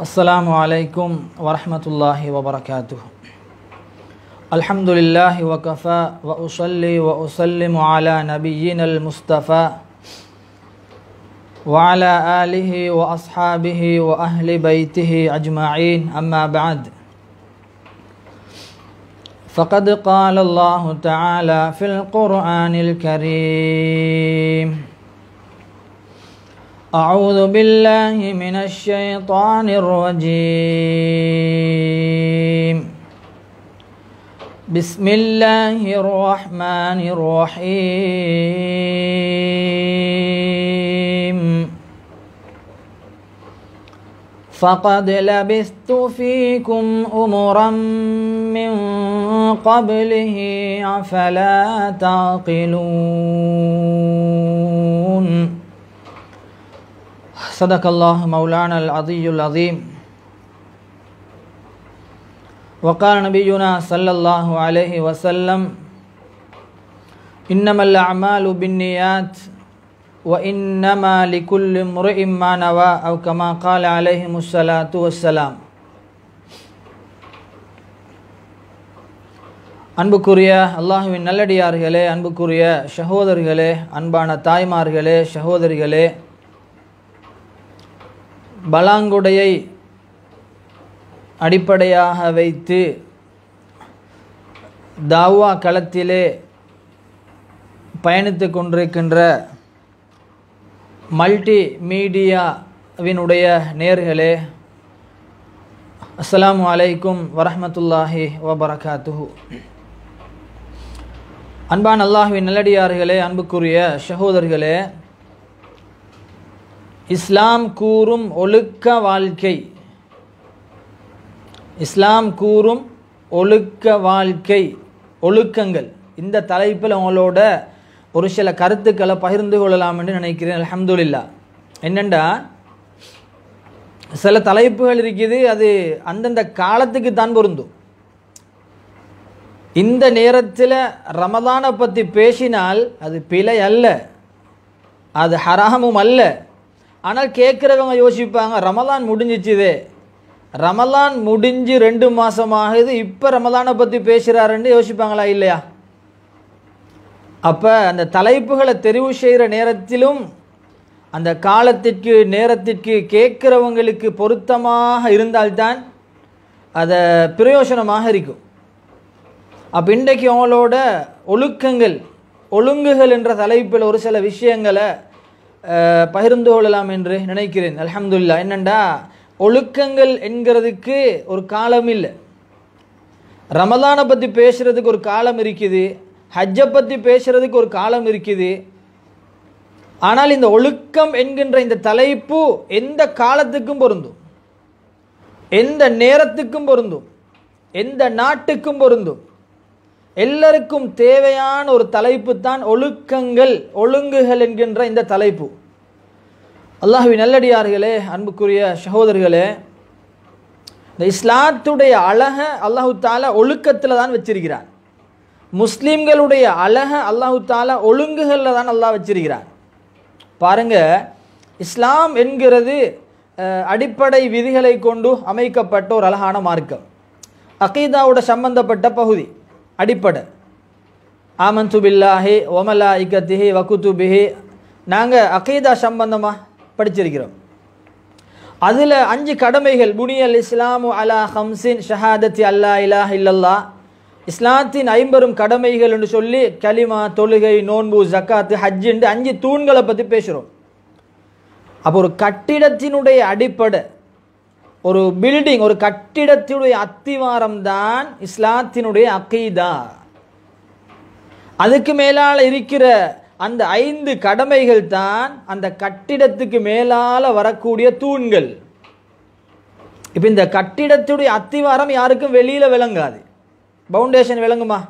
السلام عليكم ورحمة الله وبركاته الحمد لله وكفى وأصلي وأسلم على نبينا المصطفى وعلى آله وأصحابه وأهل بيته أجمعين أما بعد فقد قال الله تعالى في القرآن الكريم أعوذ بالله من الشيطان الرجيم بسم الله الرحمن الرحيم فقد لبثت فيكم أمرا من قبله أفلا تعقلون صدق الله مولانا العظي العظيم وقال نبينا صلى الله عليه وسلم إنما الأعمال بالنيات وإنما لكل امرئ ما نوى أو كما قال عليهم الصلاة والسلام அன்புக்குரிய அல்லாஹுவின் நல்லடியார்களே அன்புக்குரிய சகோதரிகளே அன்பான தாய்மார்களே சகோதரிகளே பலாங்குடையை அடிப்படையாக வைத்து தாவா களத்திலே பயணித்து கொண்டிருக்கின்ற மல்டி மீடியாவினுடைய நேர்களே அஸ்லாம் வலைக்கும் வரமத்துல்லாஹி வபரகாத்து அன்பான் அல்லாஹுவின் நல்லடியார்களே அன்புக்குரிய சகோதர்களே இஸ்லாம் கூறும் ஒழுக்க வாழ்க்கை இஸ்லாம் கூறும் ஒழுக்க வாழ்க்கை ஒழுக்கங்கள் இந்த தலைப்பில் உங்களோட ஒரு சில கருத்துக்களை பகிர்ந்து கொள்ளலாம் என்று நினைக்கிறேன் அலமதுல்லா என்னெண்டா சில தலைப்புகள் இருக்குது அது அந்தந்த காலத்துக்கு தான் பொருந்தும் இந்த நேரத்தில் ரமதானை பற்றி பேசினால் அது பிழை அல்ல அது ஹராமும் அல்ல ஆனால் கேட்குறவங்க யோசிப்பாங்க ரமலான் முடிஞ்சிச்சுது ரமலான் முடிஞ்சு ரெண்டு மாதம் ஆகுது இப்போ ரமலானை பற்றி பேசுகிறாருன்னு யோசிப்பாங்களா இல்லையா அப்போ அந்த தலைப்புகளை தெரிவு செய்கிற நேரத்திலும் அந்த காலத்திற்கு நேரத்திற்கு கேட்குறவங்களுக்கு பொருத்தமாக இருந்தால்தான் அதை பிரயோஜனமாக இருக்கும் அப்போ இன்றைக்கு அவங்களோட ஒழுக்கங்கள் ஒழுங்குகள் என்ற தலைப்பில் ஒரு சில விஷயங்களை பகிர்ந்து கொள்ளலாம் என்று நினைக்கிறேன் அலமதுல்லா என்னண்டா ஒழுக்கங்கள் என்கிறதுக்கு ஒரு காலம் இல்லை ரமதானை பற்றி பேசுகிறதுக்கு ஒரு காலம் இருக்குது ஹஜ்ஜை பற்றி பேசுகிறதுக்கு ஒரு காலம் இருக்குது ஆனால் இந்த ஒழுக்கம் என்கின்ற இந்த தலைப்பு எந்த காலத்துக்கும் பொருந்தும் எந்த நேரத்துக்கும் பொருந்தும் எந்த நாட்டுக்கும் பொருந்தும் எல்லருக்கும் தேவையான ஒரு தலைப்பு தான் ஒழுக்கங்கள் ஒழுங்குகள் என்கின்ற இந்த தலைப்பு அல்லாஹ்வி நல்லடியார்களே அன்புக்குரிய சகோதரர்களே இந்த இஸ்லாத்துடைய அழக அல்லாஹு தால ஒழுக்கத்தில் தான் வச்சிருக்கிறார் முஸ்லீம்களுடைய அழக அல்லாஹு தால ஒழுங்குகளில் தான் அல்லாஹ் வச்சிருக்கிறார் பாருங்க இஸ்லாம் என்கிறது அடிப்படை விதிகளை கொண்டு அமைக்கப்பட்ட ஒரு அழகான மார்க்கம் அகீதாவோட சம்பந்தப்பட்ட பகுதி அடிப்படை ஆமந்து பில்லாஹி ஒமலா இக்கத்திஹி வக்குத்துபிஹி நாங்கள் அகீதா சம்பந்தமாக படிச்சிருக்கிறோம் அதில் அஞ்சு கடமைகள் புனியல் இஸ்லாமு அலா ஹம்சின் ஷஹாதத்தி அல்லா இலா இல்லல்லா இஸ்லாத்தின் ஐம்பெரும் கடமைகள் என்று சொல்லி கலிமா தொழுகை நோன்பு ஜக்காத்து ஹஜ்ஜுண்டு அஞ்சு தூண்களை பற்றி பேசுகிறோம் அப்போ ஒரு கட்டிடத்தினுடைய அடிப்படை ஒரு பில்டிங் ஒரு கட்டிடத்தினுடைய அத்திவாரம் தான் இஸ்லாத்தினுடைய அக்கைதா அதுக்கு மேலால் இருக்கிற அந்த ஐந்து கடமைகள் தான் அந்த கட்டிடத்துக்கு மேலால் வரக்கூடிய தூண்கள் இப்போ இந்த கட்டிடத்துடைய அத்திவாரம் யாருக்கும் வெளியில் விளங்காது பவுண்டேஷன் விளங்குமா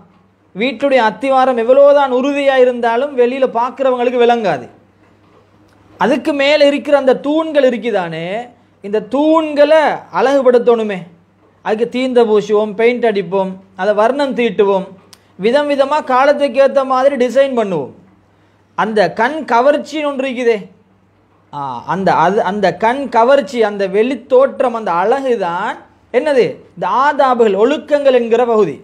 வீட்டுடைய அத்திவாரம் எவ்வளவுதான் உறுதியாக இருந்தாலும் வெளியில் பார்க்குறவங்களுக்கு விளங்காது அதுக்கு மேலே இருக்கிற அந்த தூண்கள் இருக்குதானே இந்த தூண்களை அழகுபடுத்தணுமே அதுக்கு தீந்த பூசுவோம் பெயிண்ட் அடிப்போம் அதை வர்ணம் தீட்டுவோம் விதம் விதமாக காலத்துக்கு ஏற்ற மாதிரி டிசைன் பண்ணுவோம் அந்த கண் கவர்ச்சின்னு ஒன்று இருக்குதே அந்த அது அந்த கண் கவர்ச்சி அந்த வெளித்தோற்றம் அந்த அழகு தான் என்னது இந்த ஆதாபுகள் ஒழுக்கங்கள் என்கிற பகுதி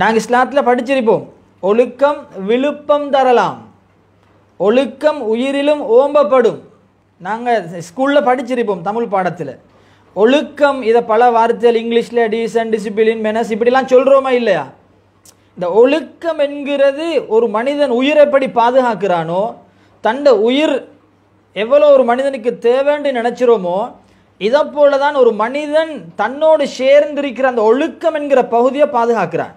நாங்கள் இஸ்லாத்தில் படிச்சிருப்போம் ஒழுக்கம் விழுப்பம் தரலாம் ஒழுக்கம் உயிரிலும் ஓம்பப்படும் நாங்கள் ஸ்கூலில் படிச்சிருப்போம் தமிழ் பாடத்தில் ஒழுக்கம் இதை பல வார்த்தைகள் இங்கிலீஷில் டீசன் டிசிப்ளின் மெனஸ் இப்படிலாம் சொல்கிறோமா இல்லையா இந்த ஒழுக்கம் என்கிறது ஒரு மனிதன் உயிரை எப்படி பாதுகாக்கிறானோ தண்ட உயிர் எவ்வளோ ஒரு மனிதனுக்கு தேவைன்னு நினச்சிரோமோ இதை போல தான் ஒரு மனிதன் தன்னோடு சேர்ந்திருக்கிற அந்த ஒழுக்கம் என்கிற பகுதியை பாதுகாக்கிறான்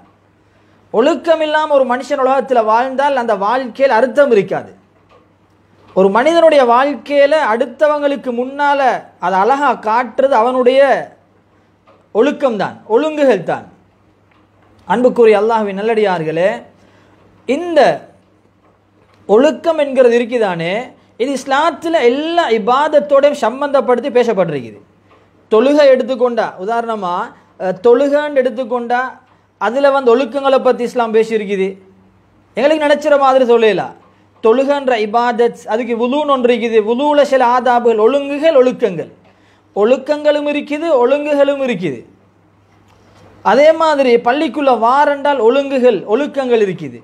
ஒழுக்கம் இல்லாமல் ஒரு மனுஷன் உலகத்தில் வாழ்ந்தால் அந்த வாழ்க்கையில் அர்த்தம் இருக்காது ஒரு மனிதனுடைய வாழ்க்கையில் அடுத்தவங்களுக்கு முன்னால் அதை அழகாக காட்டுறது அவனுடைய ஒழுக்கம்தான் ஒழுங்குகள் தான் அன்புக்குரிய அல்லாஹுவின் நல்லடியார்களே இந்த ஒழுக்கம் என்கிறது இருக்குதானே இது இஸ்லாத்தில் எல்லா இபாதத்தோடையும் சம்பந்தப்படுத்தி பேசப்பட்டிருக்குது தொழுகை எடுத்துக்கொண்டா உதாரணமாக தொழுகன்னு எடுத்துக்கொண்டா அதில் வந்து ஒழுக்கங்களை பற்றி இஸ்லாம் பேசியிருக்குது எங்களுக்கு நினச்சிற மாதிரி சொல்லலாம் தொழுகன்ற இபாதத் அதுக்கு உலுன்னு ஒன்று இருக்குது உலூல சில ஆதாபுகள் ஒழுங்குகள் ஒழுக்கங்கள் ஒழுக்கங்களும் இருக்குது ஒழுங்குகளும் இருக்குது அதே மாதிரி பள்ளிக்குள்ள வாரண்டால் ஒழுங்குகள் ஒழுக்கங்கள் இருக்குது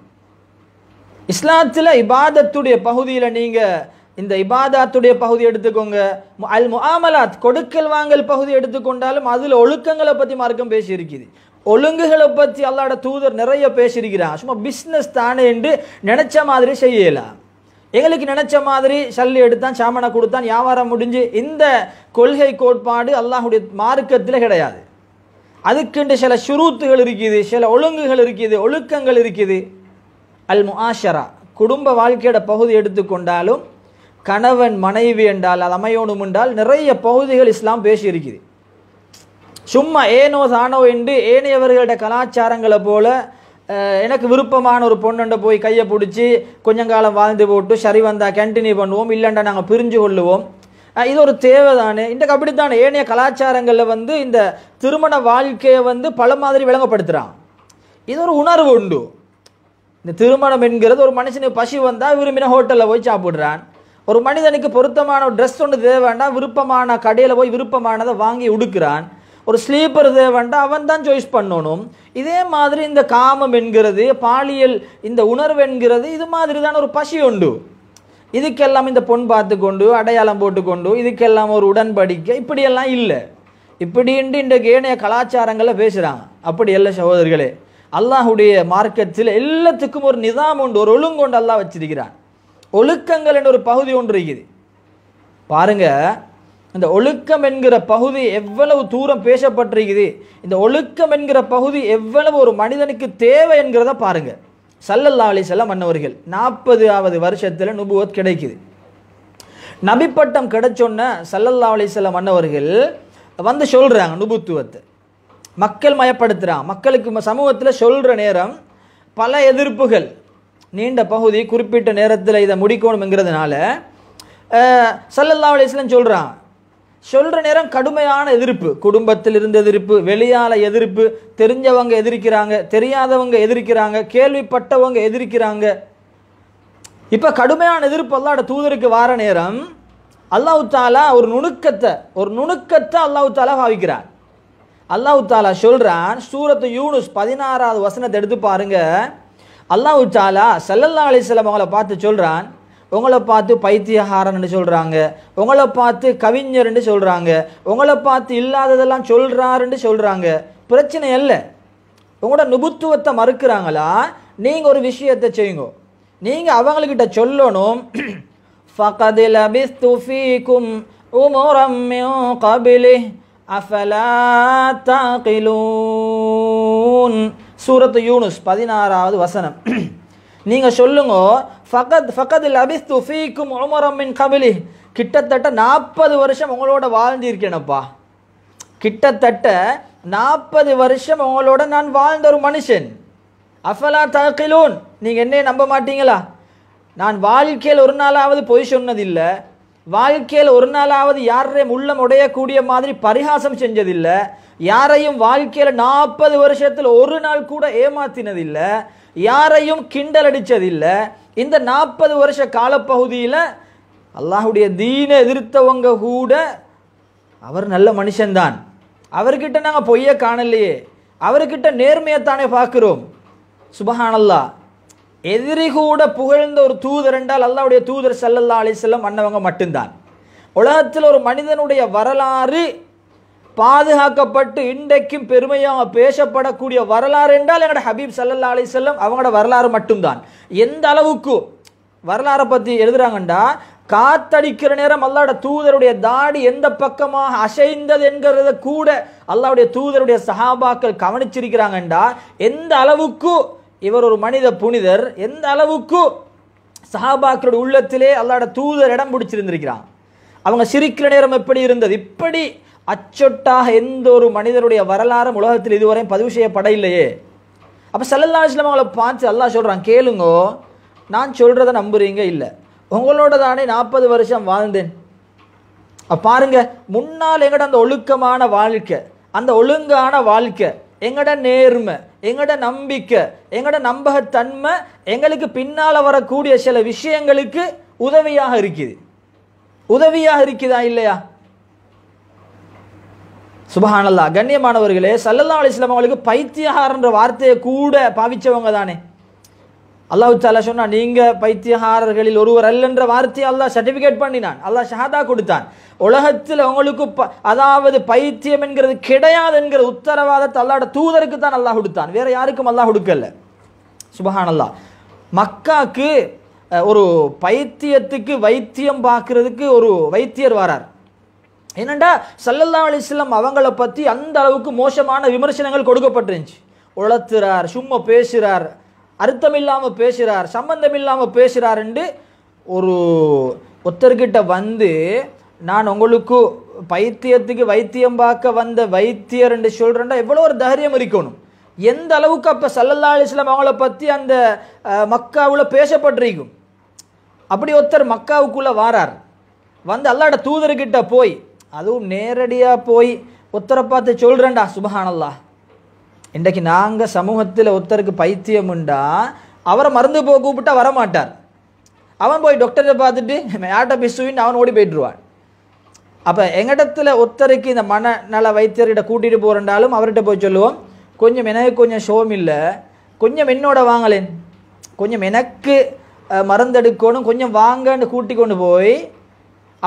இஸ்லாத்தில் இபாதத்துடைய பகுதியில் நீங்கள் இந்த இபாதாத்துடைய பகுதி எடுத்துக்கோங்க அல் முகாமலாத் கொடுக்கல் வாங்கல் பகுதி எடுத்துக்கொண்டாலும் அதில் ஒழுக்கங்களை பற்றி மார்க்கம் பேசியிருக்குது ஒழுங்குகளை பற்றி அல்லாட தூதர் நிறைய பேசியிருக்கிறான் சும்மா பிஸ்னஸ் தானே என்று நினச்ச மாதிரி செய்யல எங்களுக்கு நினச்ச மாதிரி சல்லி எடுத்தான் சாமனை கொடுத்தான் வியாபாரம் முடிஞ்சு இந்த கொள்கை கோட்பாடு அல்லாஹுடைய மார்க்கத்தில் கிடையாது அதுக்குண்டு சில சுருத்துகள் இருக்குது சில ஒழுங்குகள் இருக்குது ஒழுக்கங்கள் இருக்குது அல் முஷரா குடும்ப வாழ்க்கையோட பகுதி எடுத்துக்கொண்டாலும் கணவன் மனைவி என்றால் அது அமையணும் என்றால் நிறைய பகுதிகள் இஸ்லாம் பேசியிருக்குது சும்மா ஏனோ தானோ என்று ஏனையவர்களோட கலாச்சாரங்களை போல எனக்கு விருப்பமான ஒரு பொண்ணுண்ட போய் கையை பிடிச்சி கொஞ்சம் காலம் வாழ்ந்து போட்டு சரி வந்தால் கண்டினியூ பண்ணுவோம் இல்லைண்டா நாங்கள் பிரிஞ்சு கொள்ளுவோம் இது ஒரு தேவை தானே இன்றைக்கு ஏனைய கலாச்சாரங்களில் வந்து இந்த திருமண வாழ்க்கையை வந்து பல மாதிரி விளங்கப்படுத்துகிறான் இது ஒரு உணர்வு உண்டு இந்த திருமணம் என்கிறது ஒரு மனுஷனுக்கு பசி வந்தால் விரும்பின ஹோட்டலில் போய் சாப்பிட்றான் ஒரு மனிதனுக்கு பொருத்தமான ஒரு ட்ரெஸ் ஒன்று தேவைன்னா விருப்பமான கடையில் போய் விருப்பமானதை வாங்கி உடுக்கிறான் ஒரு ஸ்லீப்பர் தேவன்ட்டு அவன் தான் சாய்ஸ் பண்ணணும் இதே மாதிரி இந்த காமம் என்கிறது பாலியல் இந்த உணர்வு என்கிறது இது மாதிரி தான் ஒரு பசி உண்டு இதுக்கெல்லாம் இந்த பொன் பார்த்து கொண்டு அடையாளம் போட்டுக்கொண்டு இதுக்கெல்லாம் ஒரு உடன்படிக்கை இப்படியெல்லாம் இல்லை இப்படின்ட்டு இன்றைக்கு ஏனைய கலாச்சாரங்களை பேசுகிறாங்க அப்படி இல்லை சகோதரர்களே அல்லாஹுடைய மார்க்கத்தில் எல்லாத்துக்கும் ஒரு நிதாம் உண்டு ஒரு ஒழுங்கு ஒன்று அல்லாஹ் வச்சிருக்கிறான் ஒழுக்கங்கள் என்ற ஒரு பகுதி ஒன்று இருக்குது பாருங்கள் இந்த ஒழுக்கம் என்கிற பகுதி எவ்வளவு தூரம் பேசப்பட்டிருக்குது இந்த ஒழுக்கம் என்கிற பகுதி எவ்வளவு ஒரு மனிதனுக்கு தேவை என்கிறத பாருங்கள் சல்லல்லா அலி செல்லம் நாற்பது நாற்பதாவது வருஷத்தில் நுபுவத் கிடைக்குது நபிப்பட்டம் கிடைச்சோன்ன சல்லல்லா அலி செல்லம் மன்னவர்கள் வந்து சொல்கிறாங்க நுபுத்துவத்தை மக்கள் மயப்படுத்துகிறான் மக்களுக்கு சமூகத்தில் சொல்கிற நேரம் பல எதிர்ப்புகள் நீண்ட பகுதி குறிப்பிட்ட நேரத்தில் இதை முடிக்கணுங்கிறதுனால சல்லல்லா அலிஸ்லாம் சொல்கிறான் சொல்கிற நேரம் கடுமையான எதிர்ப்பு குடும்பத்தில் இருந்த எதிர்ப்பு வெளியால் எதிர்ப்பு தெரிஞ்சவங்க எதிர்க்கிறாங்க தெரியாதவங்க எதிர்க்கிறாங்க கேள்விப்பட்டவங்க எதிர்க்கிறாங்க இப்போ கடுமையான எதிர்ப்பு அல்லாட தூதருக்கு வார நேரம் அல்லாஹு தாலா ஒரு நுணுக்கத்தை ஒரு நுணுக்கத்தை அல்லாஹு தாலா பாவிக்கிறார் அல்லாஹு தாலா சொல்கிறான் சூரத்து யூனுஸ் பதினாறாவது வசனத்தை எடுத்து பாருங்க அல்லாஹு தாலா சல்லல்லா அலிஸ்லாம் அவங்கள பார்த்து சொல்கிறான் உங்களை பார்த்து பைத்தியகாரன்னு சொல்கிறாங்க உங்களை பார்த்து கவிஞர்னு சொல்கிறாங்க உங்களை பார்த்து இல்லாததெல்லாம் சொல்கிறாருன்னு சொல்கிறாங்க பிரச்சனை இல்லை உங்களோட நிபுத்துவத்தை மறுக்கிறாங்களா நீங்கள் ஒரு விஷயத்தை செய்யுங்க நீங்கள் அவங்கக்கிட்ட சொல்லணும் ஃபகதில் அபிஸ்துஃபீக்கும் உமோரம்யோ கபிலி அஃபலா தாக்கிலூன் சூரத்து யூனுஸ் பதினாறாவது வசனம் நீங்கள் சொல்லுங்கோ ஃபகத் ஃபகத் லபிஸ்து ஃபீக்கும் உமரம்மின் கபிலி கிட்டத்தட்ட நாற்பது வருஷம் உங்களோட வாழ்ந்திருக்கேனப்பா கிட்டத்தட்ட நாற்பது வருஷம் உங்களோட நான் வாழ்ந்த ஒரு மனுஷன் அஃபலா தகிலூன் நீங்கள் என்னையே நம்ப மாட்டீங்களா நான் வாழ்க்கையில் ஒரு நாளாவது பொய் சொன்னதில்லை வாழ்க்கையில் ஒரு நாளாவது யாரையும் உள்ளம் உடையக்கூடிய மாதிரி பரிகாசம் செஞ்சதில்லை யாரையும் வாழ்க்கையில் நாற்பது வருஷத்தில் ஒரு நாள் கூட ஏமாத்தினதில்லை யாரையும் கிண்டல் அடித்ததில்லை இந்த நாற்பது வருஷ காலப்பகுதியில் அல்லாஹுடைய தீன எதிர்த்தவங்க கூட அவர் நல்ல மனுஷன்தான் அவர்கிட்ட நாங்கள் பொய்யை காணலையே அவர்கிட்ட நேர்மையைத்தானே பார்க்குறோம் சுபஹானல்லா எதிரி கூட புகழ்ந்த ஒரு தூதர் என்றால் அல்லாவுடைய தூதர் சல்லல்லா அலிசல்லம் அண்ணவங்க மட்டும்தான் உலகத்தில் ஒரு மனிதனுடைய வரலாறு பாதுகாக்கப்பட்டு இன்றைக்கும் பெருமையாக பேசப்படக்கூடிய வரலாறு என்றால் எங்களோட ஹபீப் சல்லா அலி செல்லம் அவங்களோட வரலாறு மட்டும்தான் எந்த அளவுக்கு வரலாறை பற்றி எழுதுறாங்கண்டா காத்தடிக்கிற நேரம் அல்லாட தூதருடைய தாடி எந்த பக்கமாக அசைந்தது என்கிறத கூட அல்லாவுடைய தூதருடைய சஹாபாக்கள் கவனிச்சிருக்கிறாங்கண்டா எந்த அளவுக்கு இவர் ஒரு மனித புனிதர் எந்த அளவுக்கு சஹாபாக்களோட உள்ளத்திலே அல்லாட தூதர் இடம் பிடிச்சிருந்திருக்கிறான் அவங்க சிரிக்கிற நேரம் எப்படி இருந்தது இப்படி அச்சொட்டாக எந்த ஒரு மனிதருடைய வரலாறும் உலகத்தில் இதுவரை பதிவு செய்யப்பட இல்லையே அப்போ சல்லல்லா இஸ்லாம் அவங்கள பார்த்து அல்லா சொல்கிறான் கேளுங்கோ நான் சொல்கிறத நம்புறீங்க இல்லை உங்களோட தானே நாற்பது வருஷம் வாழ்ந்தேன் பாருங்க முன்னால் எங்கட அந்த ஒழுக்கமான வாழ்க்கை அந்த ஒழுங்கான வாழ்க்கை எங்கட நேர்மை எங்கட நம்பிக்கை எங்கட நம்பகத்தன்மை எங்களுக்கு பின்னால் வரக்கூடிய சில விஷயங்களுக்கு உதவியாக இருக்குது உதவியாக இருக்குதா இல்லையா சுபஹானல்லா கண்ணியமானவர்களே சல்லல்லா அலிஸ்லாம் அவங்களுக்கு பைத்தியகாரன்ற வார்த்தையை கூட பாவிச்சவங்க தானே அல்லாஹ் தாலா சொன்னா நீங்க பைத்தியகாரர்களில் ஒருவர் அல்லன்ற வார்த்தையை அல்லா சர்டிபிகேட் பண்ணினான் அல்லாஹ் ஷஹாதா கொடுத்தான் உலகத்தில் உங்களுக்கு அதாவது பைத்தியம் என்கிறது கிடையாது என்கிற உத்தரவாதத்தை அல்லாட தூதருக்கு தான் அல்லாஹ் கொடுத்தான் வேற யாருக்கும் அல்லாஹ் கொடுக்கல சுபஹான் அல்லாஹ் மக்காக்கு ஒரு பைத்தியத்துக்கு வைத்தியம் பார்க்கறதுக்கு ஒரு வைத்தியர் வரார் என்னண்டா சல்லல்லா அலிஸ்லாம் அவங்கள பற்றி அந்த அளவுக்கு மோசமான விமர்சனங்கள் கொடுக்கப்பட்டிருந்துச்சு உழத்துறார் சும்மா பேசுகிறார் அர்த்தம் இல்லாமல் பேசுகிறார் சம்பந்தம் இல்லாமல் பேசுகிறாருண்டு ஒரு ஒத்தர்கிட்ட வந்து நான் உங்களுக்கு பைத்தியத்துக்கு வைத்தியம் பார்க்க வந்த வைத்தியர் என்று சொல்கிறேன்டா எவ்வளோ ஒரு தைரியம் இருக்கணும் எந்த அளவுக்கு அப்போ சல்லல்லா அலிஸ்லாம் அவங்கள பற்றி அந்த மக்காவில் பேசப்பட்டிருக்கும் அப்படி ஒருத்தர் மக்காவுக்குள்ளே வாரார் வந்து அல்லாட தூதர்கிட்ட போய் அதுவும் நேரடியாக போய் ஒத்தரை பார்த்து சொல்கிறேன்டா சுபஹானல்லா இன்றைக்கு நாங்கள் சமூகத்தில் ஒருத்தருக்கு உண்டா அவரை மருந்து போக கூப்பிட்டா வரமாட்டார் அவன் போய் டாக்டரை பார்த்துட்டு யார்கிட்ட பேசுவின்னு அவன் ஓடி போயிட்டுருவான் அப்போ எங்கிடத்துல ஒருத்தருக்கு இந்த மனநல வைத்தியர்கிட்ட கூட்டிகிட்டு போகிறண்டாலும் அவர்கிட்ட போய் சொல்லுவோம் கொஞ்சம் எனக்கு கொஞ்சம் ஷோம் இல்லை கொஞ்சம் என்னோட வாங்கலேன் கொஞ்சம் எனக்கு மருந்து எடுக்கணும் கொஞ்சம் வாங்கன்னு கூட்டி கொண்டு போய்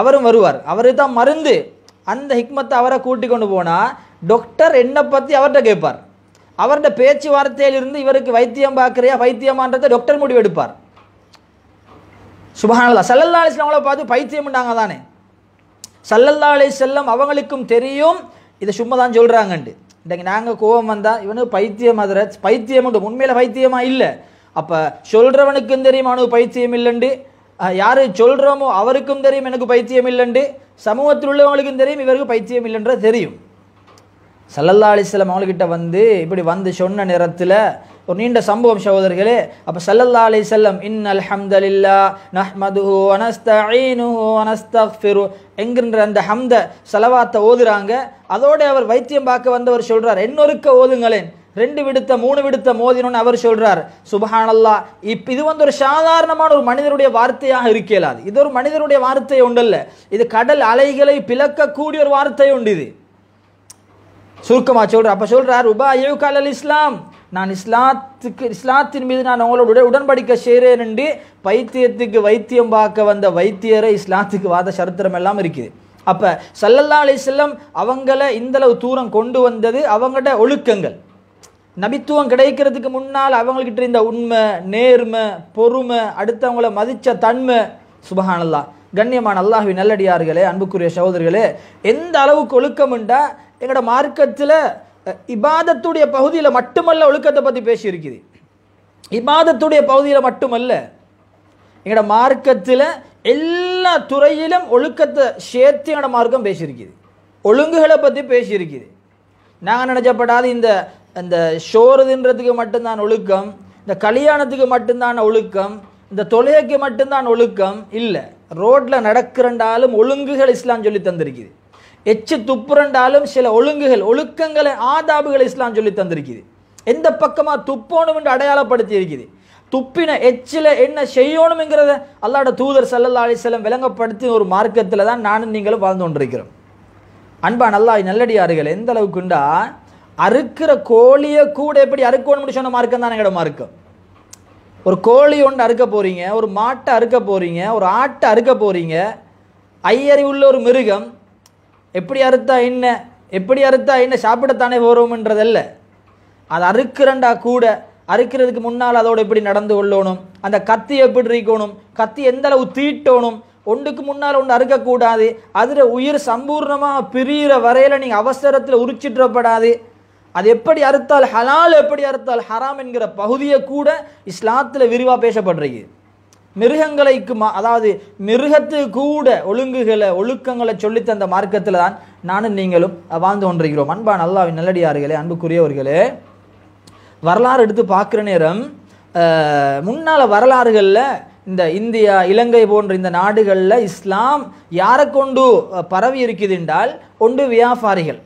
அவரும் வருவார் அவர் தான் மருந்து அந்த ஹிக்மத்தை அவரை கூட்டி கொண்டு போனால் டாக்டர் என்னை பற்றி அவர்கிட்ட கேட்பார் அவர்கிட்ட பேச்சுவார்த்தையிலிருந்து இவருக்கு வைத்தியம் பார்க்குறியா வைத்தியமான்றதை டாக்டர் முடிவெடுப்பார் சுபஹானல்லா சல்லல்லா அவங்கள பார்த்து பைத்தியம்ண்டாங்க தானே சல்லல்லா அலி செல்லம் அவங்களுக்கும் தெரியும் இதை சும்மா தான் சொல்கிறாங்கன்ட்டு இன்றைக்கு நாங்கள் கோபம் வந்தால் இவனுக்கு பைத்தியம் அதிர பைத்தியம் உண்டு உண்மையில் பைத்தியமாக இல்லை அப்போ சொல்கிறவனுக்கும் தெரியும் அவனுக்கு பைத்தியம் இல்லைண்டு யார் சொல்கிறோமோ அவருக்கும் தெரியும் எனக்கு பைத்தியம் இல்லைண்டு சமூகத்தில் உள்ளவங்களுக்கும் தெரியும் இவருக்கு பைத்தியம் இல்லைன்ற தெரியும் சல்லல்லா அலிஸ்லாம் அவங்கக்கிட்ட வந்து இப்படி வந்து சொன்ன நேரத்தில் ஒரு நீண்ட சம்பவம் சகோதரர்களே அப்போ சல்லல்லா அலி செல்லம் இன் அல்ஹம்தலில்லா நஹ்மதுஹு அனஸ்தீனுஹு என்கின்ற அந்த ஹம்த செலவாத்தை ஓதுறாங்க அதோடு அவர் வைத்தியம் பார்க்க வந்தவர் சொல்கிறார் என்னொருக்க ஓதுங்களேன் ரெண்டு விடுத்த மூணு விடுத்த மோதினோன்னு அவர் சொல்கிறார் சுபஹானல்லா இப் இது வந்து ஒரு சாதாரணமான ஒரு மனிதருடைய வார்த்தையாக இருக்கலாது இது ஒரு மனிதருடைய வார்த்தை உண்டு இது கடல் அலைகளை பிளக்கக்கூடிய ஒரு வார்த்தை உண்டு இது சுருக்கமாக சொல்ற அப்போ சொல்கிறார் உபா அயுகால் அல் இஸ்லாம் நான் இஸ்லாத்துக்கு இஸ்லாத்தின் மீது நான் உங்களோட உடன்படிக்க செய்கிறேன் என்று பைத்தியத்துக்கு வைத்தியம் பார்க்க வந்த வைத்தியரை இஸ்லாத்துக்கு வாத சரித்திரம் எல்லாம் இருக்குது அப்போ சல்லல்லா அலி செல்லம் அவங்கள இந்தளவு தூரம் கொண்டு வந்தது அவங்கள்ட ஒழுக்கங்கள் நபித்துவம் கிடைக்கிறதுக்கு முன்னால் அவங்கக்கிட்ட இருந்த உண்மை நேர்மை பொறுமை அடுத்தவங்கள மதித்த தன்மை சுபகானல்லா கண்ணியமான அல்லாஹி நல்லடியார்களே அன்புக்குரிய சகோதரர்களே எந்த அளவுக்கு உண்டா எங்களோட மார்க்கத்தில் இபாதத்துடைய பகுதியில் மட்டுமல்ல ஒழுக்கத்தை பற்றி பேசியிருக்குது இபாதத்துடைய பகுதியில் மட்டுமல்ல எங்களோட மார்க்கத்தில் எல்லா துறையிலும் ஒழுக்கத்தை சேர்த்து எங்களோட மார்க்கம் பேசியிருக்குது ஒழுங்குகளை பற்றி பேசியிருக்குது நாங்கள் நினச்சப்படாது இந்த இந்த ஷோறு தின்றதுக்கு மட்டும்தான் ஒழுக்கம் இந்த கல்யாணத்துக்கு மட்டும்தான் ஒழுக்கம் இந்த தொலைக்கு மட்டும்தான் ஒழுக்கம் இல்லை ரோட்டில் நடக்கிறண்டாலும் ஒழுங்குகள் இஸ்லாம் சொல்லி தந்திருக்குது எச்சு துப்புரண்டாலும் சில ஒழுங்குகள் ஒழுக்கங்களை ஆதாபுகள் இஸ்லாம் சொல்லி தந்திருக்குது எந்த பக்கமாக துப்போணும் என்று அடையாளப்படுத்தி இருக்குது துப்பின எச்சில் என்ன செய்யணுங்கிறத அல்லாட தூதர் சல்லல்லா அலிசல்லம் விளங்கப்படுத்தி ஒரு மார்க்கத்தில் தான் நானும் நீங்களும் வாழ்ந்து கொண்டிருக்கிறோம் அன்பா நல்லா நல்லடியார்கள் எந்த அளவுக்குண்டா அறுக்கிற கோழியை கூட எப்படி அறுக்கணும்னு சொன்ன மார்க்கம் தான் எங்களோட மார்க்கம் ஒரு கோழி ஒன்று அறுக்க போகிறீங்க ஒரு மாட்டை அறுக்க போகிறீங்க ஒரு ஆட்டை அறுக்க போகிறீங்க உள்ள ஒரு மிருகம் எப்படி அறுத்தா என்ன எப்படி அறுத்தா என்ன சாப்பிடத்தானே போகிறோம்ன்றதல்ல அது அறுக்கிறண்டா கூட அறுக்கிறதுக்கு முன்னால் அதோடு எப்படி நடந்து கொள்ளணும் அந்த கத்தி எப்படி இருக்கணும் கத்தி எந்த அளவு தீட்டணும் ஒன்றுக்கு முன்னால் ஒன்று அறுக்கக்கூடாது அதில் உயிர் சம்பூர்ணமாக பிரிகிற வரையில் நீங்கள் அவசரத்தில் உரிச்சிட்டுறப்படாது அது எப்படி அறுத்தால் ஹலால் எப்படி அறுத்தால் ஹராம் என்கிற பகுதியை கூட இஸ்லாத்தில் விரிவாக பேசப்படுறது மிருகங்களைக்கு மா அதாவது மிருகத்து கூட ஒழுங்குகளை ஒழுக்கங்களை சொல்லித்தந்த மார்க்கத்தில் தான் நானும் நீங்களும் வாழ்ந்து கொண்டிருக்கிறோம் அன்பா நல்லா நல்லடியார்களே அன்புக்குரியவர்களே வரலாறு எடுத்து பார்க்குற நேரம் முன்னால் வரலாறுகளில் இந்த இந்தியா இலங்கை போன்ற இந்த நாடுகளில் இஸ்லாம் யாரை கொண்டு பரவி இருக்குது என்றால் ஒன்று வியாபாரிகள்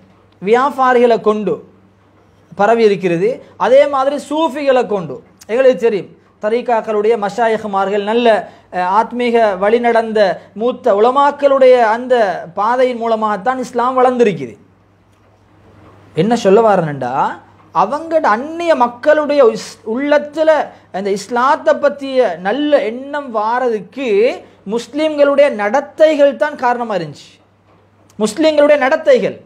வியாபாரிகளை கொண்டு பரவி இருக்கிறது அதே மாதிரி சூஃபிகளை கொண்டு எங்களுக்கு தெரியும் தரீகாக்களுடைய மஷாயகுமார்கள் நல்ல ஆத்மீக வழி நடந்த மூத்த உலமாக்களுடைய அந்த பாதையின் மூலமாகத்தான் இஸ்லாம் வளர்ந்துருக்குது என்ன சொல்ல வரணுண்டா அவங்களோட அந்நிய மக்களுடைய உள்ளத்தில் அந்த இஸ்லாத்தை பற்றிய நல்ல எண்ணம் வாரதுக்கு முஸ்லீம்களுடைய நடத்தைகள் தான் காரணமாக இருந்துச்சு முஸ்லீம்களுடைய நடத்தைகள்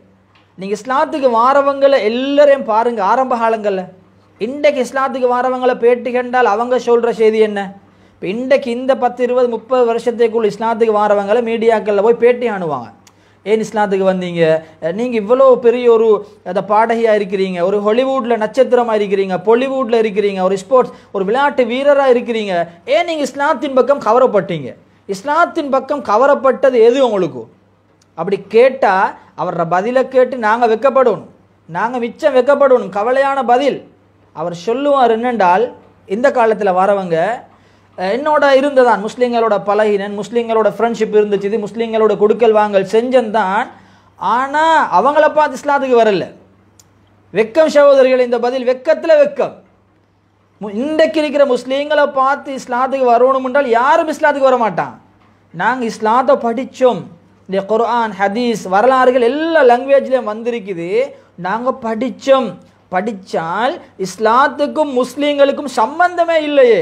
நீங்கள் இஸ்லாத்துக்கு வாரவங்களை எல்லோரையும் பாருங்கள் ஆரம்ப காலங்களில் இன்றைக்கு இஸ்லாத்துக்கு வாரவங்களை பேட்டி கண்டால் அவங்க சொல்கிற செய்தி என்ன இப்போ இன்றைக்கு இந்த பத்து இருபது முப்பது வருஷத்துக்குள் இஸ்லாத்துக்கு வாரவங்களை மீடியாக்களில் போய் பேட்டி ஆணுவாங்க ஏன் இஸ்லாத்துக்கு வந்தீங்க நீங்கள் இவ்வளோ பெரிய ஒரு அதை பாடகியாக இருக்கிறீங்க ஒரு ஹாலிவுட்டில் நட்சத்திரமாக இருக்கிறீங்க பொலிவுட்டில் இருக்கிறீங்க ஒரு ஸ்போர்ட்ஸ் ஒரு விளையாட்டு வீரராக இருக்கிறீங்க ஏன் நீங்கள் இஸ்லாத்தின் பக்கம் கவரப்பட்டீங்க இஸ்லாத்தின் பக்கம் கவரப்பட்டது எது உங்களுக்கு அப்படி கேட்டால் அவர பதிலை கேட்டு நாங்கள் வைக்கப்படணும் நாங்கள் மிச்சம் வைக்கப்படணும் கவலையான பதில் அவர் சொல்லுவார் என்னென்றால் இந்த காலத்தில் வரவங்க என்னோட இருந்ததான் முஸ்லீம்களோட பழகினன் முஸ்லீம்களோட ஃப்ரெண்ட்ஷிப் இருந்துச்சு இது முஸ்லீம்களோட கொடுக்கல் வாங்கல் செஞ்சந்தான் ஆனால் அவங்கள பார்த்து இஸ்லாத்துக்கு வரல வெக்கம் சகோதரிகள் இந்த பதில் வெக்கத்தில் வெக்கம் இன்றைக்கு இருக்கிற முஸ்லீம்களை பார்த்து இஸ்லாத்துக்கு வரணும் என்றால் யாரும் இஸ்லாத்துக்கு வர மாட்டான் நாங்கள் இஸ்லாத்தை படித்தோம் இந்த குர்ஆன் ஹதீஸ் வரலாறுகள் எல்லா லாங்குவேஜ்லேயும் வந்திருக்குது நாங்கள் படித்தோம் படித்தால் இஸ்லாத்துக்கும் முஸ்லீம்களுக்கும் சம்பந்தமே இல்லையே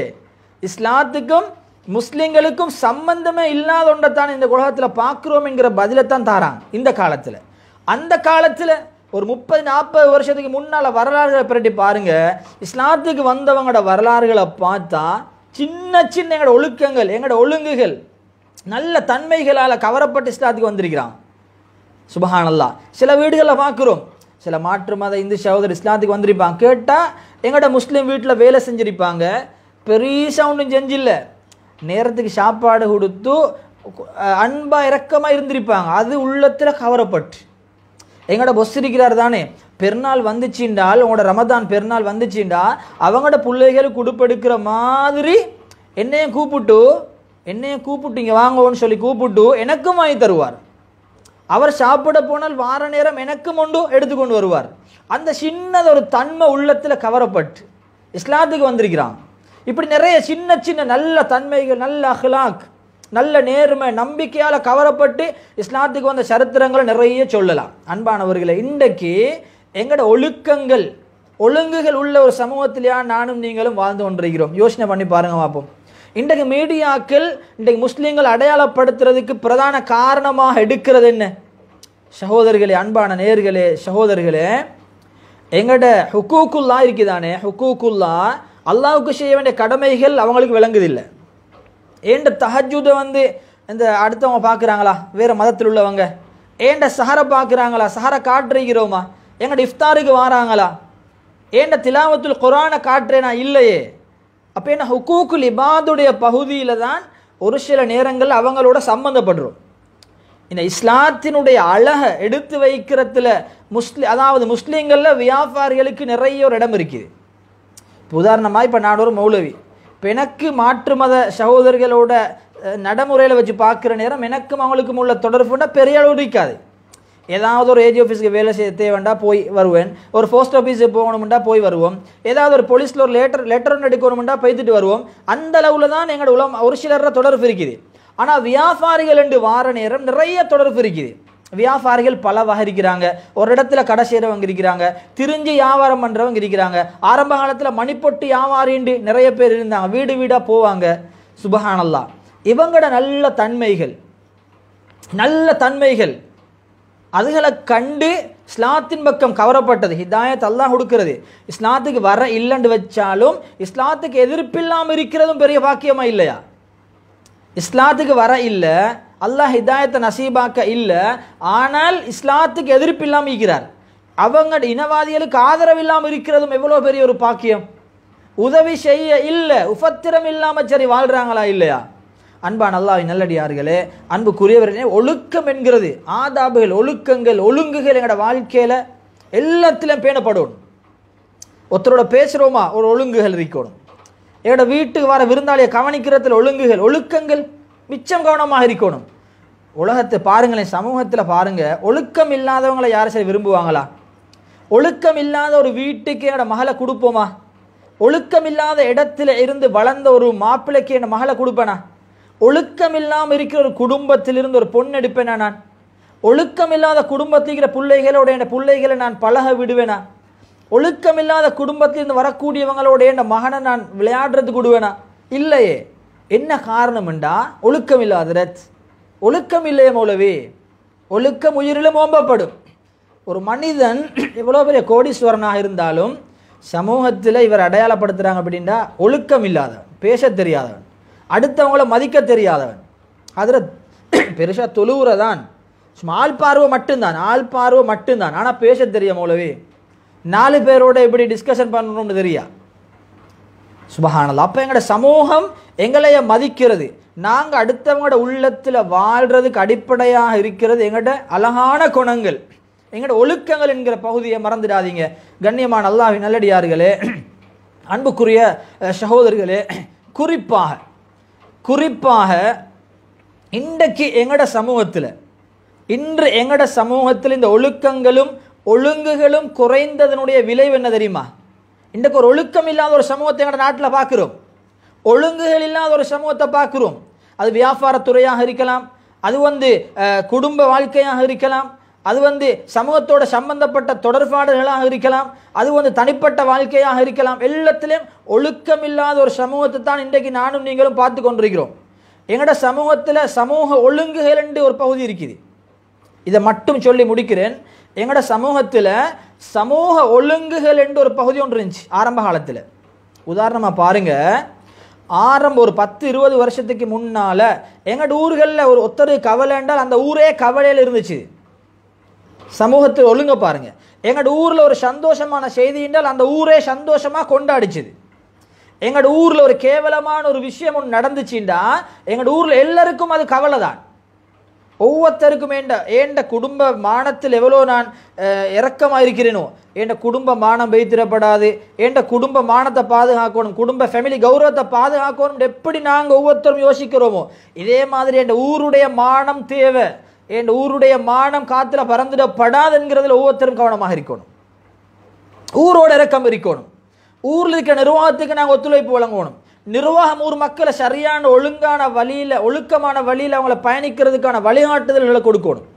இஸ்லாத்துக்கும் முஸ்லீம்களுக்கும் சம்பந்தமே இல்லாத ஒன்றை தான் இந்த உலகத்தில் பார்க்குறோம் என்கிற பதிலை தான் தாராங்க இந்த காலத்தில் அந்த காலத்தில் ஒரு முப்பது நாற்பது வருஷத்துக்கு முன்னால் வரலாறுகளை பிறட்டி பாருங்கள் இஸ்லாத்துக்கு வந்தவங்களோட வரலாறுகளை பார்த்தா சின்ன சின்ன எங்களோட ஒழுக்கங்கள் எங்களோட ஒழுங்குகள் நல்ல தன்மைகளால் கவரப்பட்டு இஸ்லாத்துக்கு வந்திருக்கிறான் சுபஹானல்லா சில வீடுகளில் பார்க்குறோம் சில மாற்று மத இந்து சகோதரர் இஸ்லாத்துக்கு வந்திருப்பான் கேட்டால் எங்கள்கிட்ட முஸ்லீம் வீட்டில் வேலை செஞ்சுருப்பாங்க பெரிய ஒன்றும் செஞ்சில்லை நேரத்துக்கு சாப்பாடு கொடுத்து அன்பாக இறக்கமாக இருந்திருப்பாங்க அது உள்ளத்தில் கவரப்பட்டு எங்களோட பொஸ் இருக்கிறார் தானே பெருநாள் வந்துச்சுண்டால் உங்களோட ரமதான் பெருநாள் வந்துச்சுண்டா அவங்களோட பிள்ளைகள் கொடுப்பெடுக்கிற மாதிரி என்னையும் கூப்பிட்டு என்னைய கூப்பிட்டீங்க வாங்கோன்னு சொல்லி கூப்பிட்டு எனக்கும் வாங்கி தருவார் அவர் சாப்பிட போனால் வார நேரம் எனக்கும் ஒன்று எடுத்துக்கொண்டு வருவார் அந்த சின்னது ஒரு தன்மை உள்ளத்தில் கவரப்பட்டு இஸ்லாத்துக்கு வந்திருக்கிறான் இப்படி நிறைய சின்ன சின்ன நல்ல தன்மைகள் நல்ல அஹ்லாக் நல்ல நேர்மை நம்பிக்கையால் கவரப்பட்டு இஸ்லாத்துக்கு வந்த சரித்திரங்களை நிறைய சொல்லலாம் அன்பானவர்களை இன்றைக்கு எங்களோட ஒழுக்கங்கள் ஒழுங்குகள் உள்ள ஒரு சமூகத்திலேயா நானும் நீங்களும் வாழ்ந்து கொண்டிருக்கிறோம் யோசனை பண்ணி பாருங்க பார்ப்போம் இன்றைக்கு மீடியாக்கள் இன்றைக்கு முஸ்லீம்கள் அடையாளப்படுத்துறதுக்கு பிரதான காரணமாக எடுக்கிறது என்ன சகோதரர்களே அன்பான நேர்களே சகோதரர்களே எங்கள்கிட்ட ஹுக்கூக்குல்லா இருக்குதானே ஹுக்கூக்குல்லா அல்லாவுக்கு செய்ய வேண்டிய கடமைகள் அவங்களுக்கு விளங்குதில்லை ஏண்ட தஹஜூதை வந்து இந்த அடுத்தவங்க பார்க்குறாங்களா வேறு மதத்தில் உள்ளவங்க ஏண்ட சஹரை பார்க்குறாங்களா சஹரை காட்டுறீங்கிறோமா எங்கள்கிட்ட இஃப்தாருக்கு வாராங்களா ஏண்ட திலாவத்துல் குரானை காட்டுறேனா இல்லையே அப்போ என்ன ஹுக்கூக்குல் இபாதுடைய பகுதியில் தான் ஒரு சில நேரங்கள் அவங்களோட சம்மந்தப்படுறோம் இந்த இஸ்லாத்தினுடைய அழகை எடுத்து வைக்கிறதுல முஸ்லி அதாவது முஸ்லீம்களில் வியாபாரிகளுக்கு நிறைய ஒரு இடம் இருக்குது இப்போ உதாரணமாக இப்போ நான் ஒரு மௌலவி இப்போ எனக்கு மாற்று மத சகோதரர்களோட நடைமுறையில் வச்சு பார்க்குற நேரம் எனக்கும் அவங்களுக்கும் உள்ள தொடர்புன்னா பெரிய அளவு இருக்காது ஏதாவது ஒரு ஏஜி ஆஃபீஸ்க்கு வேலை செய்ய தேவைண்டா போய் வருவேன் ஒரு போஸ்ட் ஆஃபீஸுக்கு போகணும்டா போய் வருவோம் ஏதாவது ஒரு போலீஸில் ஒரு லெட்டர் லெட்டர் ஒன்று எடுக்கணும்டா போய்த்துட்டு வருவோம் அந்த அளவில் தான் எங்களோட உலகம் ஒரு சிலர தொடர்பு இருக்குது ஆனால் வியாபாரிகள் என்று வார நேரம் நிறைய தொடர்பு இருக்குது வியாபாரிகள் பல வகை இருக்கிறாங்க ஒரு இடத்துல கடை செய்கிறவங்க இருக்கிறாங்க திரிஞ்சு வியாபாரம் பண்ணுறவங்க இருக்கிறாங்க ஆரம்ப காலத்தில் மணிப்பொட்டு வியாபாரின்றி நிறைய பேர் இருந்தாங்க வீடு வீடாக போவாங்க சுபஹானல்லா இவங்களோட நல்ல தன்மைகள் நல்ல தன்மைகள் அதுகளை கண்டு இஸ்லாத்தின் பக்கம் கவரப்பட்டது ஹிதாயத் அல்லா கொடுக்கிறது இஸ்லாத்துக்கு வர இல்லைன்னு வச்சாலும் இஸ்லாத்துக்கு எதிர்ப்பில்லாமல் இருக்கிறதும் பெரிய பாக்கியமா இல்லையா இஸ்லாத்துக்கு வர இல்லை அல்லாஹ் ஹிதாயத்தை நசீபாக்க இல்லை ஆனால் இஸ்லாத்துக்கு எதிர்ப்பு இல்லாமல் இருக்கிறார் அவங்க இனவாதிகளுக்கு ஆதரவு இல்லாமல் இருக்கிறதும் எவ்வளோ பெரிய ஒரு பாக்கியம் உதவி செய்ய இல்லை உபத்திரம் இல்லாமல் சரி வாழ்கிறாங்களா இல்லையா அன்பான் அல்லாவின் நல்லடியார்களே அன்புக்குரியவர்களே ஒழுக்கம் என்கிறது ஆதாபுகள் ஒழுக்கங்கள் ஒழுங்குகள் எங்களோட வாழ்க்கையில் எல்லாத்திலும் பேணப்படணும் ஒருத்தரோட பேசுகிறோமா ஒரு ஒழுங்குகள் இருக்கணும் எங்களோட வீட்டுக்கு வர விருந்தாளியை கவனிக்கிறதில் ஒழுங்குகள் ஒழுக்கங்கள் மிச்சம் கவனமாக இருக்கணும் உலகத்தை பாருங்களேன் சமூகத்தில் பாருங்கள் ஒழுக்கம் இல்லாதவங்களை யாரும் சரி விரும்புவாங்களா ஒழுக்கம் இல்லாத ஒரு வீட்டுக்கு என்னோட மகளை கொடுப்போமா ஒழுக்கம் இல்லாத இடத்துல இருந்து வளர்ந்த ஒரு மாப்பிள்ளைக்கு என்னோட மகளை கொடுப்பேனா ஒழுக்கம் இல்லாமல் இருக்கிற ஒரு குடும்பத்திலிருந்து ஒரு பொண்ணு எடுப்பேனா நான் ஒழுக்கம் இல்லாத குடும்பத்தில் இருக்கிற பிள்ளைகளோட என் பிள்ளைகளை நான் பழக விடுவேனா ஒழுக்கம் இல்லாத குடும்பத்திலிருந்து வரக்கூடியவங்களோட என் மகனை நான் விளையாடுறதுக்கு விடுவேனா இல்லையே என்ன காரணம்ண்டா ஒழுக்கம் இல்லாத ரத் ஒழுக்கம் இல்லையே மௌலவி ஒழுக்கம் உயிரிலும் ஓம்பப்படும் ஒரு மனிதன் எவ்வளோ பெரிய கோடீஸ்வரனாக இருந்தாலும் சமூகத்தில் இவர் அடையாளப்படுத்துகிறாங்க அப்படின்னா ஒழுக்கம் இல்லாதவன் பேச தெரியாதவன் அடுத்தவங்கள மதிக்க தெரியாதவன் அதில் பெருசாக தொழுவுற தான் சும்மா ஆள் பார்வை மட்டும்தான் ஆள் பார்வை மட்டும்தான் ஆனால் பேச தெரியும் மௌலவி நாலு பேரோட இப்படி டிஸ்கஷன் பண்ணணும்னு தெரியா சுபகானல் அப்போ எங்களோட சமூகம் எங்களைய மதிக்கிறது நாங்கள் அடுத்தவங்களோட உள்ளத்தில் வாழ்கிறதுக்கு அடிப்படையாக இருக்கிறது எங்கள்கிட்ட அழகான குணங்கள் எங்களோட ஒழுக்கங்கள் என்கிற பகுதியை மறந்துடாதீங்க கண்ணியமான அல்லாஹி நல்லடியார்களே அன்புக்குரிய சகோதரர்களே குறிப்பாக குறிப்பாக இன்றைக்கு எங்கட சமூகத்தில் இன்று எங்கட சமூகத்தில் இந்த ஒழுக்கங்களும் ஒழுங்குகளும் குறைந்ததனுடைய விளைவு என்ன தெரியுமா இன்றைக்கு ஒரு ஒழுக்கம் இல்லாத ஒரு சமூகத்தை எங்கட நாட்டில் பார்க்குறோம் ஒழுங்குகள் இல்லாத ஒரு சமூகத்தை பார்க்குறோம் அது வியாபாரத்துறையாக இருக்கலாம் அது வந்து குடும்ப வாழ்க்கையாக இருக்கலாம் அது வந்து சமூகத்தோட சம்பந்தப்பட்ட தொடர்பாடுகளாக இருக்கலாம் அது வந்து தனிப்பட்ட வாழ்க்கையாக இருக்கலாம் எல்லாத்திலையும் ஒழுக்கம் இல்லாத ஒரு சமூகத்தை தான் இன்றைக்கு நானும் நீங்களும் பார்த்து கொண்டிருக்கிறோம் எங்களோட சமூகத்தில் சமூக ஒழுங்குகள் என்று ஒரு பகுதி இருக்குது இதை மட்டும் சொல்லி முடிக்கிறேன் எங்களோட சமூகத்தில் சமூக ஒழுங்குகள் என்று ஒரு பகுதி ஒன்று இருந்துச்சு ஆரம்ப காலத்தில் உதாரணமாக பாருங்கள் ஆரம்ப ஒரு பத்து இருபது வருஷத்துக்கு முன்னால் எங்கள் ஊர்களில் ஒரு ஒத்தரு கவலை என்றால் அந்த ஊரே கவலையில் இருந்துச்சு சமூகத்தை ஒழுங்க பாருங்கள் எங்களோட ஊரில் ஒரு சந்தோஷமான செய்தி என்றால் அந்த ஊரே சந்தோஷமாக கொண்டாடிச்சுது எங்களோட ஊரில் ஒரு கேவலமான ஒரு விஷயம் ஒன்று நடந்துச்சுண்டா எங்களோட ஊரில் எல்லாருக்கும் அது கவலை தான் ஒவ்வொருத்தருக்கும் ஏண்ட ஏண்ட குடும்ப மானத்தில் எவ்வளோ நான் இறக்கமாக இருக்கிறேனோ ஏண்ட குடும்ப மானம் வைத்திடப்படாது ஏண்ட குடும்ப மானத்தை பாதுகாக்கணும் குடும்ப ஃபேமிலி கௌரவத்தை பாதுகாக்கணும் எப்படி நாங்கள் ஒவ்வொருத்தரும் யோசிக்கிறோமோ இதே மாதிரி எண்ட ஊருடைய மானம் தேவை என் ஊருடைய மானம் காத்துல பறந்துடப்படாது என்கிறதுல ஒவ்வொருத்தரும் கவனமாக இருக்கணும் ஊரோட இறக்கம் இருக்கணும் ஊரில் இருக்கிற நிர்வாகத்துக்கு நாங்கள் ஒத்துழைப்பு வழங்கணும் நிர்வாகம் ஊர் மக்களை சரியான ஒழுங்கான வழியில் ஒழுக்கமான வழியில் அவங்கள பயணிக்கிறதுக்கான வழிகாட்டுதல்களை கொடுக்கணும்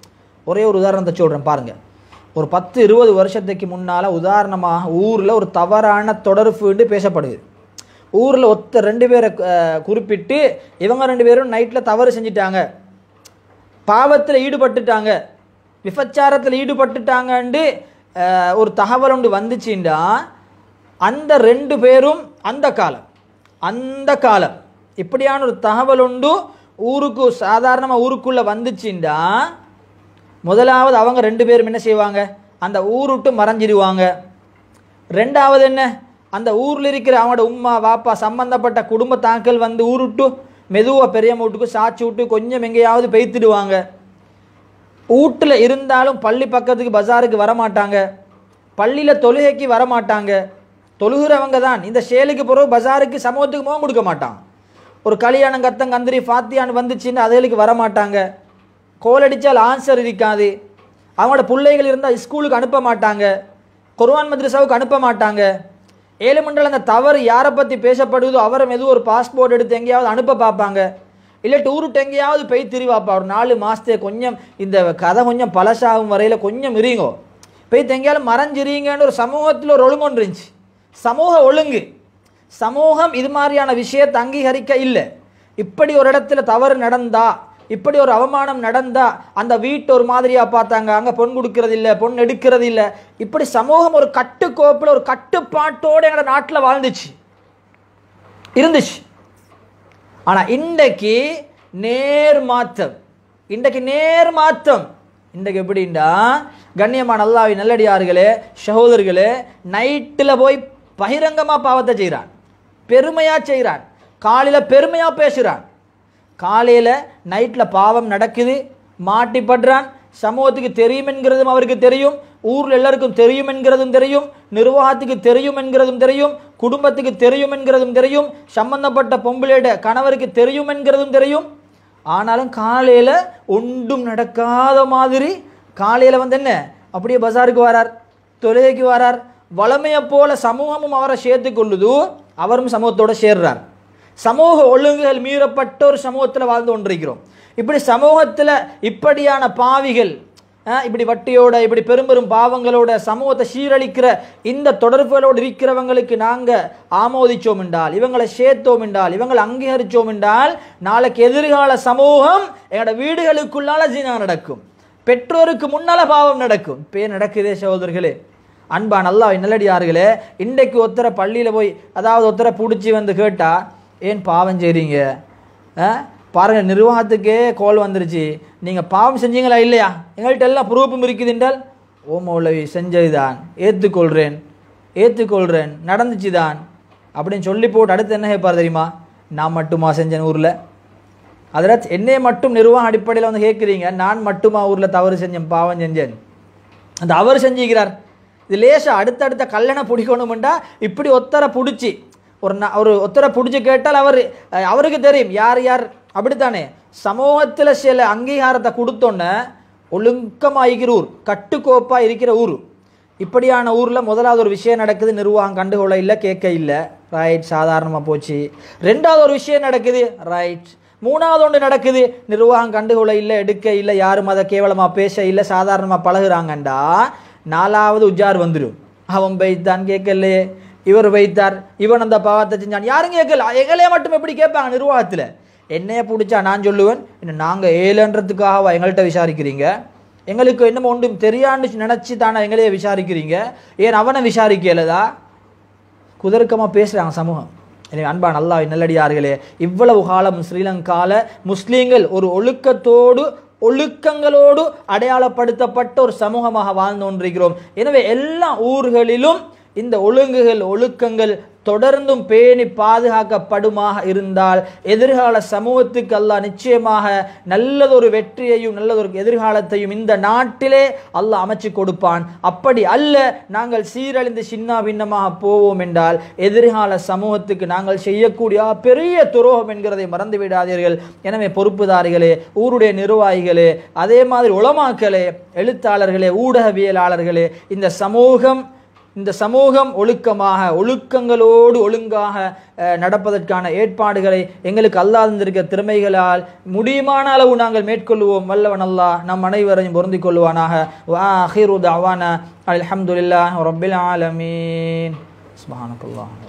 ஒரே ஒரு உதாரணத்தை சொல்கிறேன் பாருங்கள் ஒரு பத்து இருபது வருஷத்துக்கு முன்னால் உதாரணமாக ஊரில் ஒரு தவறான என்று பேசப்படுது ஊரில் ஒத்த ரெண்டு பேரை குறிப்பிட்டு இவங்க ரெண்டு பேரும் நைட்டில் தவறு செஞ்சிட்டாங்க பாவத்தில் ஈடுபட்டுட்டாங்க விபச்சாரத்தில் ஈடுபட்டுட்டாங்கன்ட்டு ஒரு தகவல் ஒன்று வந்துச்சுன்னா அந்த ரெண்டு பேரும் அந்த காலம் அந்த காலம் இப்படியான ஒரு தகவல் உண்டு ஊருக்கு சாதாரணமாக ஊருக்குள்ளே வந்துச்சுன்னா முதலாவது அவங்க ரெண்டு பேரும் என்ன செய்வாங்க அந்த ஊருட்டு மறைஞ்சிடுவாங்க ரெண்டாவது என்ன அந்த ஊரில் இருக்கிற அவங்களோட உம்மா வாப்பா சம்மந்தப்பட்ட குடும்பத்தாக்கள் வந்து ஊருட்டு மெதுவாக பெரிய மூட்டுக்கு சாச்சி விட்டு கொஞ்சம் எங்கேயாவது பெய்த்துடுவாங்க வீட்டில் இருந்தாலும் பள்ளி பக்கத்துக்கு பஜாருக்கு வரமாட்டாங்க பள்ளியில் தொழுகைக்கு வரமாட்டாங்க தொழுகிறவங்க தான் இந்த ஷேலுக்கு பிறகு பஜாருக்கு சமூகத்துக்கு முகம் கொடுக்க மாட்டான் ஒரு கல்யாணம் கத்தம் கந்திரி ஃபாத்தியான்னு வந்துச்சுன்னு அதுகளுக்கு வரமாட்டாங்க கோல் அடித்தால் ஆன்சர் இருக்காது அவங்களோட பிள்ளைகள் இருந்தால் ஸ்கூலுக்கு அனுப்ப மாட்டாங்க குர்வான் மத்ரசாவுக்கு அனுப்ப மாட்டாங்க ஏழு அந்த தவறு யாரை பற்றி பேசப்படுதோ அவரை எதுவும் ஒரு பாஸ்போர்ட் எடுத்து எங்கேயாவது அனுப்ப பார்ப்பாங்க இல்லை டூருட்டு எங்கேயாவது போய் திரிவாப்பா ஒரு நாலு மாதத்தே கொஞ்சம் இந்த கதை கொஞ்சம் பழசாகும் வரையில் கொஞ்சம் இருங்கோ போய் எங்கேயாலும் மறைஞ்சிரீங்கன்னு ஒரு சமூகத்தில் ஒரு ஒழுங்கு இருந்துச்சு சமூக ஒழுங்கு சமூகம் இது மாதிரியான விஷயத்தை அங்கீகரிக்க இல்லை இப்படி ஒரு இடத்துல தவறு நடந்தால் இப்படி ஒரு அவமானம் நடந்தால் அந்த வீட்டு ஒரு மாதிரியாக பார்த்தாங்க அங்கே பொன் கொடுக்கறது இல்லை பொன் எடுக்கிறது இல்லை இப்படி சமூகம் ஒரு கட்டுக்கோப்பில் ஒரு கட்டுப்பாட்டோடு எங்கள் நாட்டில் வாழ்ந்துச்சு இருந்துச்சு ஆனால் இன்றைக்கு நேர் மாற்றம் இன்றைக்கு நேர் மாற்றம் இன்றைக்கு எப்படின்னா கண்ணியமான அல்லாவி நல்லடியார்களே சகோதரர்களே நைட்டில் போய் பகிரங்கமாக பாவத்தை செய்கிறான் பெருமையாக செய்கிறான் காலையில் பெருமையாக பேசுகிறான் காலையில் நைட்டில் பாவம் நடக்குது மாட்டிப்படுறான் சமூகத்துக்கு தெரியும் என்கிறதும் அவருக்கு தெரியும் ஊரில் எல்லாருக்கும் தெரியும் என்கிறதும் தெரியும் நிர்வாகத்துக்கு தெரியும் என்கிறதும் தெரியும் குடும்பத்துக்கு தெரியும் என்கிறதும் தெரியும் சம்பந்தப்பட்ட பொம்பளையிட கணவருக்கு தெரியும் என்கிறதும் தெரியும் ஆனாலும் காலையில் ஒன்றும் நடக்காத மாதிரி காலையில் வந்து என்ன அப்படியே பஜாருக்கு வரார் தொலைக்கு வரார் வளமையை போல சமூகமும் அவரை சேர்த்து கொள்ளுதோ அவரும் சமூகத்தோடு சேர்றார் சமூக ஒழுங்குகள் மீறப்பட்ட ஒரு சமூகத்தில் வாழ்ந்து கொண்டிருக்கிறோம் இப்படி சமூகத்தில் இப்படியான பாவிகள் இப்படி வட்டியோட இப்படி பெரும் பெரும் பாவங்களோட சமூகத்தை சீரழிக்கிற இந்த தொடர்புகளோடு இருக்கிறவங்களுக்கு நாங்கள் ஆமோதிச்சோம் என்றால் இவங்களை சேர்த்தோம் என்றால் இவங்களை அங்கீகரித்தோம் என்றால் நாளைக்கு எதிர்கால சமூகம் எங்களோட வீடுகளுக்குள்ளால ஜீனா நடக்கும் பெற்றோருக்கு முன்னால பாவம் நடக்கும் இப்போ நடக்குதே சகோதரர்களே அன்பா நல்லா நல்லடியார்களே இன்றைக்கு ஒருத்தரை பள்ளியில் போய் அதாவது ஒருத்தரை பிடிச்சி வந்து கேட்டால் ஏன் பாவம் செய்கிறீங்க பாருங்கள் நிர்வாகத்துக்கே கோல் வந்துருச்சு நீங்கள் பாவம் செஞ்சீங்களா இல்லையா எங்கள்கிட்ட எல்லாம் ப்ரூஃபும் இருக்குது என்றால் ஓ செஞ்சது செஞ்சதுதான் ஏற்றுக்கொள்கிறேன் ஏற்றுக்கொள்கிறேன் நடந்துச்சு தான் அப்படின்னு சொல்லி போட்டு அடுத்து என்ன கேட்பார் தெரியுமா நான் மட்டுமா செஞ்சேன் ஊரில் அதில் என்னை மட்டும் நிர்வாகம் அடிப்படையில் வந்து கேட்குறீங்க நான் மட்டுமா ஊரில் தவறு செஞ்சேன் பாவம் செஞ்சேன் அந்த அவர் செஞ்சுக்கிறார் இது லேசாக அடுத்தடுத்த கல்யாணம் பிடிக்கணுமெண்டா இப்படி ஒத்தரை பிடிச்சி ஒரு நான் ஒரு ஒத்தரை பிடிச்சி கேட்டால் அவர் அவருக்கு தெரியும் யார் யார் அப்படித்தானே சமூகத்தில் சில அங்கீகாரத்தை கொடுத்தோன்னே ஒழுங்கமாகிற ஊர் கட்டுக்கோப்பாக இருக்கிற ஊர் இப்படியான ஊரில் முதலாவது ஒரு விஷயம் நடக்குது நிர்வாகம் கண்டுகொள்ள இல்லை கேட்க இல்லை ரைட் சாதாரணமாக போச்சு ரெண்டாவது ஒரு விஷயம் நடக்குது ரைட் மூணாவது ஒன்று நடக்குது நிர்வாகம் கண்டுகொள்ள இல்லை எடுக்க இல்லை யாரும் அதை கேவலமாக பேச இல்லை சாதாரணமாக பழகுறாங்கண்டா நாலாவது உஜார் வந்துடும் அவன் போய் தான் கேட்கலையே இவர் வைத்தார் இவன் அந்த பாவத்தை செஞ்சான் யாரும் கேட்கல எங்களே மட்டும் எப்படி கேட்பாங்க நிர்வாகத்தில் என்னையே பிடிச்சா நான் சொல்லுவேன் என்ன நாங்கள் ஏழுன்றதுக்காகவா எங்கள்கிட்ட விசாரிக்கிறீங்க எங்களுக்கு என்னமோ ஒன்றும் தெரியான்னு நினச்சி தானே எங்களையே விசாரிக்கிறீங்க ஏன் அவனை விசாரிக்கலதா குதர்க்கமாக பேசுகிறாங்க சமூகம் எனவே அன்பா நல்லா நல்லடியார்களே இவ்வளவு காலம் ஸ்ரீலங்காவில் முஸ்லீம்கள் ஒரு ஒழுக்கத்தோடு ஒழுக்கங்களோடு அடையாளப்படுத்தப்பட்ட ஒரு சமூகமாக வாழ்ந்து கொண்டிருக்கிறோம் எனவே எல்லா ஊர்களிலும் இந்த ஒழுங்குகள் ஒழுக்கங்கள் தொடர்ந்தும் பேணி பாதுகாக்கப்படுமாக இருந்தால் எதிர்கால சமூகத்துக்கு அல்லாஹ் நிச்சயமாக நல்லதொரு வெற்றியையும் நல்லதொரு எதிர்காலத்தையும் இந்த நாட்டிலே அல்லாஹ் அமைச்சு கொடுப்பான் அப்படி அல்ல நாங்கள் சீரழிந்து சின்ன பின்னமாக போவோம் என்றால் எதிர்கால சமூகத்துக்கு நாங்கள் செய்யக்கூடிய பெரிய துரோகம் என்கிறதை மறந்து விடாதீர்கள் எனவே பொறுப்புதாரிகளே ஊருடைய நிர்வாகிகளே அதே மாதிரி உளமாக்களே எழுத்தாளர்களே ஊடகவியலாளர்களே இந்த சமூகம் இந்த சமூகம் ஒழுக்கமாக ஒழுக்கங்களோடு ஒழுங்காக நடப்பதற்கான ஏற்பாடுகளை எங்களுக்கு இருந்திருக்க திறமைகளால் முடியுமான அளவு நாங்கள் மேற்கொள்வோம் வல்லவன் அல்லா நம் அனைவரையும் பொருந்திக் கொள்வானாக வா ஹீருத் அவானா அலமதுல்லா ரபில் ஆலமீன் சுபானக்குல்லா